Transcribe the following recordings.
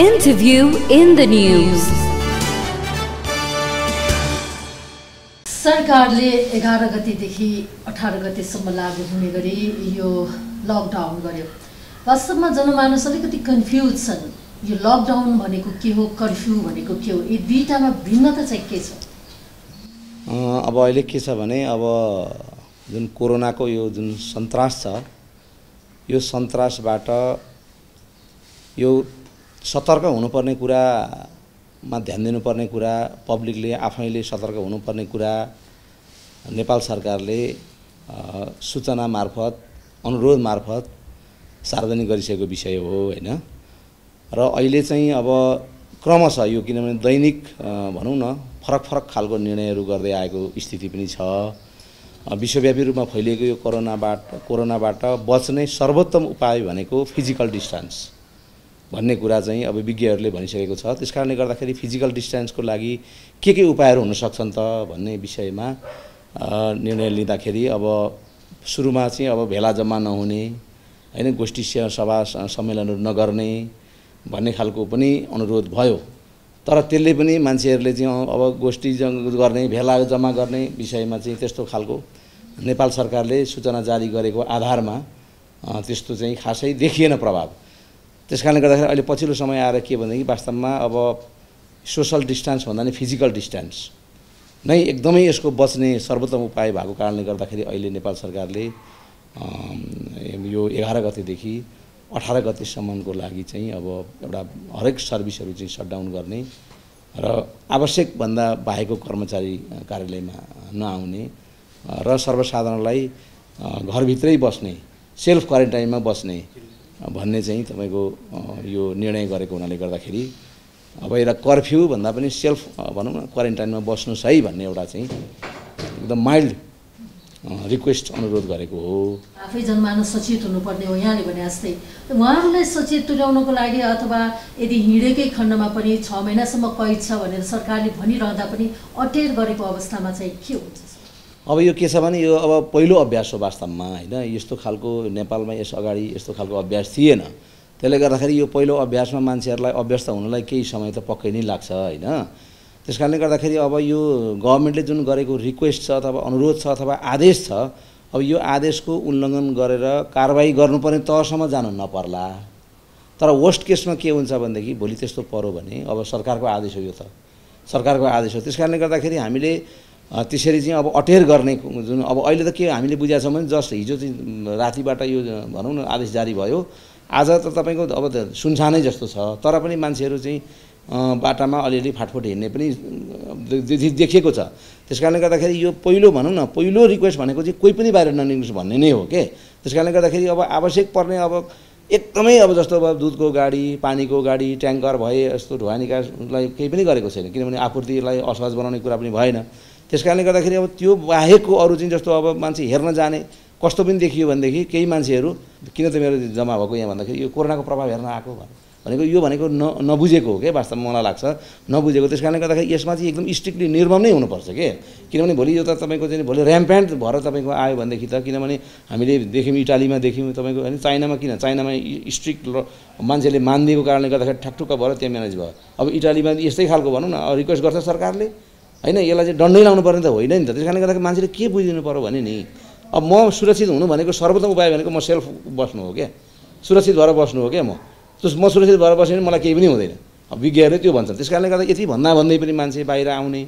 Interview in the News. सरकारले एघार गतिदेखि अठार गतिसम्म लागु हुने गरी यो लकडाउन गर्यो वास्तवमा जनमानस अलिकति कन्फ्युज छन् यो लकडाउन भनेको के हो कर्फ्यू भनेको के हो यी दुईवटामा भिन्नता चाहिँ के छ अब अहिले के छ भने अब जुन कोरोनाको यो जुन सन्तास छ यो सन्तासबाट यो सतर्क हुनुपर्ने कुरामा ध्यान दिनुपर्ने कुरा पब्लिकले आफैले सतर्क हुनुपर्ने कुरा नेपाल सरकारले सूचना मार्फत अनुरोध मार्फत सार्वजनिक गरिसकेको विषय हो होइन र अहिले चाहिँ अब क्रमशः यो किनभने दैनिक भनौँ न फरक फरक खालको निर्णयहरू गर्दै आएको स्थिति पनि छ विश्वव्यापी रूपमा फैलिएको यो कोरोनाबाट कोरोनाबाट बच्ने सर्वोत्तम उपाय भनेको फिजिकल डिस्टान्स भन्ने कुरा चाहिँ अब विज्ञहरूले भनिसकेको छ त्यस कारणले गर्दाखेरि फिजिकल डिस्टेन्सको लागि के के उपायहरू हुनसक्छन् त भन्ने विषयमा निर्णय लिँदाखेरि अब सुरुमा चाहिँ अब भेला जम्मा नहुने होइन गोष्ठी सभा सम्मेलनहरू नगर्ने भन्ने खालको पनि अनुरोध भयो तर त्यसले पनि मान्छेहरूले चाहिँ अब गोष्ठी गर्ने भेला जम्मा गर्ने विषयमा चाहिँ त्यस्तो खालको नेपाल सरकारले सूचना जारी गरेको आधारमा त्यस्तो चाहिँ खासै देखिएन प्रभाव त्यस कारणले गर्दाखेरि अहिले पछिल्लो समय आएर के भनेदेखि वास्तवमा अब सोसल डिस्टेन्स भन्दा नि फिजिकल डिस्टेन्स नै एकदमै यसको बच्ने सर्वोत्तम उपाय भएको कारणले गर्दाखेरि अहिले नेपाल सरकारले यो एघार गतेदेखि अठार गतेसम्मको लागि चाहिँ अब एउटा हरेक सर्भिसहरू चाहिँ सटडाउन गर्ने र आवश्यकभन्दा बाहेकको कर्मचारी कार्यालयमा नआउने र सर्वसाधारणलाई घरभित्रै बस्ने सेल्फ क्वारेन्टाइनमा बस्ने भन्ने चाहिँ तपाईँको यो निर्णय गरेको हुनाले गर्दाखेरि अब एउटा कर्फ्यू भन्दा पनि सेल्फ भनौँ न क्वारेन्टाइनमा बस्नुहोस् है भन्ने एउटा चाहिँ एकदम माइल्ड रिक्वेस्ट अनुरोध गरेको हो आफै जनमानस सचेत हुनुपर्ने हो यहाँले भने जस्तै उहाँहरूलाई सचेत तुल्याउनको लागि अथवा यदि हिँडेकै खण्डमा पनि छ महिनासम्म कैद छ भनेर सरकारले भनिरहँदा पनि अटेर गरेको अवस्थामा चाहिँ के हुन्छ अब यो के छ भने यो अब पहिलो अभ्यास हो वास्तवमा होइन यस्तो खालको नेपालमा यस अगाडि यस्तो खालको अभ्यास थिएन त्यसले गर्दाखेरि यो पहिलो अभ्यासमा मान्छेहरूलाई अभ्यस्त हुनलाई केही समय त पक्कै नै लाग्छ होइन त्यस कारणले गर्दाखेरि अब यो गभर्मेन्टले जुन गरेको रिक्वेस्ट छ अथवा अनुरोध छ अथवा आदेश छ अब यो आदेशको उल्लङ्घन गरेर कारवाही गर्नुपर्ने तहसम्म जानु नपर्ला तर वर्स्ट केसमा के हुन्छ भनेदेखि भोलि त्यस्तो पऱ्यो भने अब सरकारको आदेश हो यो त सरकारको आदेश हो त्यस कारणले गर्दाखेरि हामीले त्यसरी चाहिँ अब अटेर गर्ने जुन अब अहिले त के हामीले बुझाएको भने जस्ट हिजो चाहिँ रातिबाट यो भनौँ न आदेश जारी भयो आज त तपाईँको अब त सुनसानै जस्तो छ तर पनि मान्छेहरू चाहिँ बाटामा अलिअलि फाटफुट हिँड्ने पनि देखिएको छ त्यस कारणले गर्दाखेरि यो पहिलो भनौँ न पहिलो रिक्वेस्ट भनेको चाहिँ कोही पनि बाहिर ननिक्नुहोस् भन्ने नै हो के त्यस कारणले गर्दाखेरि अब आवश्यक पर्ने अब एकदमै अब जस्तो अब दुधको गाडी पानीको गाडी ट्याङ्कर भए यस्तो ढुवानीकालाई केही पनि गरेको छैन किनभने आपूर्तिलाई असहज बनाउने कुरा पनि भएन त्यस कारणले गर्दाखेरि अब त्यो बाहेकको अरू चाहिँ जस्तो अब मान्छे हेर्न जाने कस्तो पनि देखियो भनेदेखि केही मान्छेहरू किन त मेरो जम्मा भएको यहाँ भन्दाखेरि यो कोरोनाको प्रभाव हेर्न आएको भनेको यो भनेको न नबुझेको हो क्या वास्तवमा मलाई लाग्छ नबुझेको त्यस कारणले गर्दाखेरि यसमा चाहिँ एकदम स्ट्रिक्टली निर्मम नै हुनुपर्छ कि किनभने भोलि यो त तपाईँको चाहिँ भोलि ऱ्याम्प्यान्ट भएर तपाईँको आयो भनेदेखि त किनभने हामीले देख्यौँ इटालीमा देख्यौँ तपाईँको होइन चाइनामा किन चाइनामा स्ट्रिक्ट मान्छेले मानिदिएको कारणले गर्दाखेरि ठ्याक्ठुक्क भएर त्यहाँ म्यानेज भयो अब इटालीमा यस्तै खालको भनौँ न रिक्वेस्ट गर्छ सरकारले होइन यसलाई चाहिँ डन्डै लाउनु पर्ने त होइन नि त त्यस कारणले गर्दाखेरि मान्छेले के बुझिदिनु पऱ्यो भने नि अब म सुरक्षित हुनु भनेको सर्वोत्तम उपाय भनेको म सेल्फ बस्नु हो क्या सुरक्षित भएर बस्नु हो क्या म त्यस म सुरक्षित भएर बस्यो भने मलाई केही पनि हुँदैन अब विज्ञहरूले त्यो भन्छन् त्यस कारणले गर्दा यति भन्दा भन्दै पनि मान्छे बाहिर आउने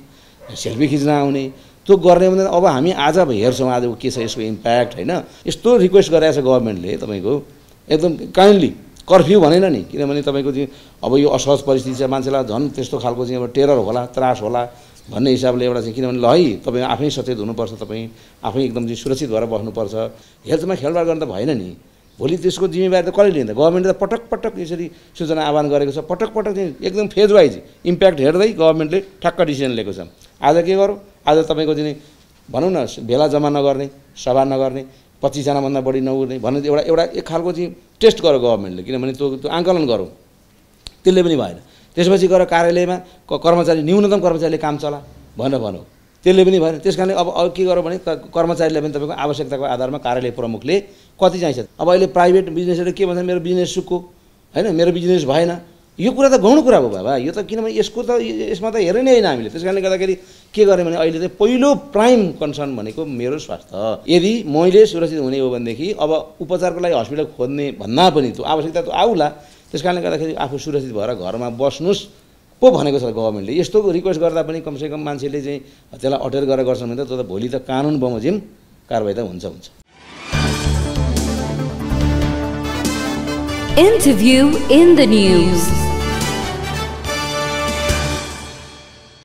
सेल्फी खिच्न आउने त्यो गर्ने भन्दा अब हामी आज अब हेर्छौँ आजको के छ यसको इम्प्याक्ट होइन यस्तो रिक्वेस्ट गराएको छ गभर्मेन्टले तपाईँको एकदम काइन्डली कर्फ्यू भनेन नि किनभने तपाईँको चाहिँ अब यो असहज परिस्थिति छ मान्छेलाई झन् त्यस्तो खालको चाहिँ अब टेरर होला त्रास होला भन्ने हिसाबले एउटा चाहिँ किनभने ल है तपाईँ आफै सचेत हुनुपर्छ तपाईँ आफै एकदम चाहिँ सुरक्षित भएर बस्नुपर्छ हेल्थमा खेलबाड गर्नु त भएन नि भोलि त्यसको जिम्मेवारी त कसले लिन्छ गभर्मेन्टले त पटक पटक यसरी सूचना आह्वान गरेको छ पटक पटक चाहिँ एकदम फेज वाइज इम्प्याक्ट हेर्दै गभर्मेन्टले ठ्याक्क डिसिजन लिएको छ आज के गरौँ आज तपाईँको चाहिँ भनौँ न भेला जम्मा नगर्ने सभा नगर्ने पच्चिसजनाभन्दा बढी नगर्ने भन्ने एउटा एउटा एक खालको चाहिँ टेस्ट गरौँ गभर्मेन्टले किनभने त्यो त्यो आङ्कलन गरौँ त्यसले पनि भएन त्यसपछि गएर कार्यालयमा कर्मचारी न्यूनतम कर्मचारीले काम चला भनेर भनौँ त्यसले पनि भएन त्यस कारणले अब के गरौँ भने कर्मचारीलाई पनि तपाईँको आवश्यकताको आधारमा कार्यालय प्रमुखले कति चाहिन्छ अब अहिले प्राइभेट बिजनेसहरू के भन्छ मेरो बिजनेस सुक्को होइन मेरो बिजनेस भएन यो कुरा त गाउनु कुरा हो बाबा यो त किनभने यसको त यसमा त नै होइन हामीले त्यस कारणले गर्दाखेरि के गर्यो भने अहिले चाहिँ पहिलो प्राइम कन्सर्न भनेको मेरो स्वास्थ्य यदि मैले सुरक्षित हुने हो भनेदेखि अब उपचारको लागि हस्पिटल खोज्ने भन्दा पनि त्यो आवश्यकता त आउला त्यस कारणले गर्दाखेरि आफू सुरक्षित भएर घरमा बस्नुहोस् पो भनेको छ गभर्मेन्टले यस्तो रिक्वेस्ट गर्दा पनि कमसेकम मान्छेले चाहिँ त्यसलाई अटेर गरेर गर्छन् भने त त भोलि त कानुन बमोजिम कारवाही त हुन्छ हुन्छ Interview in the news.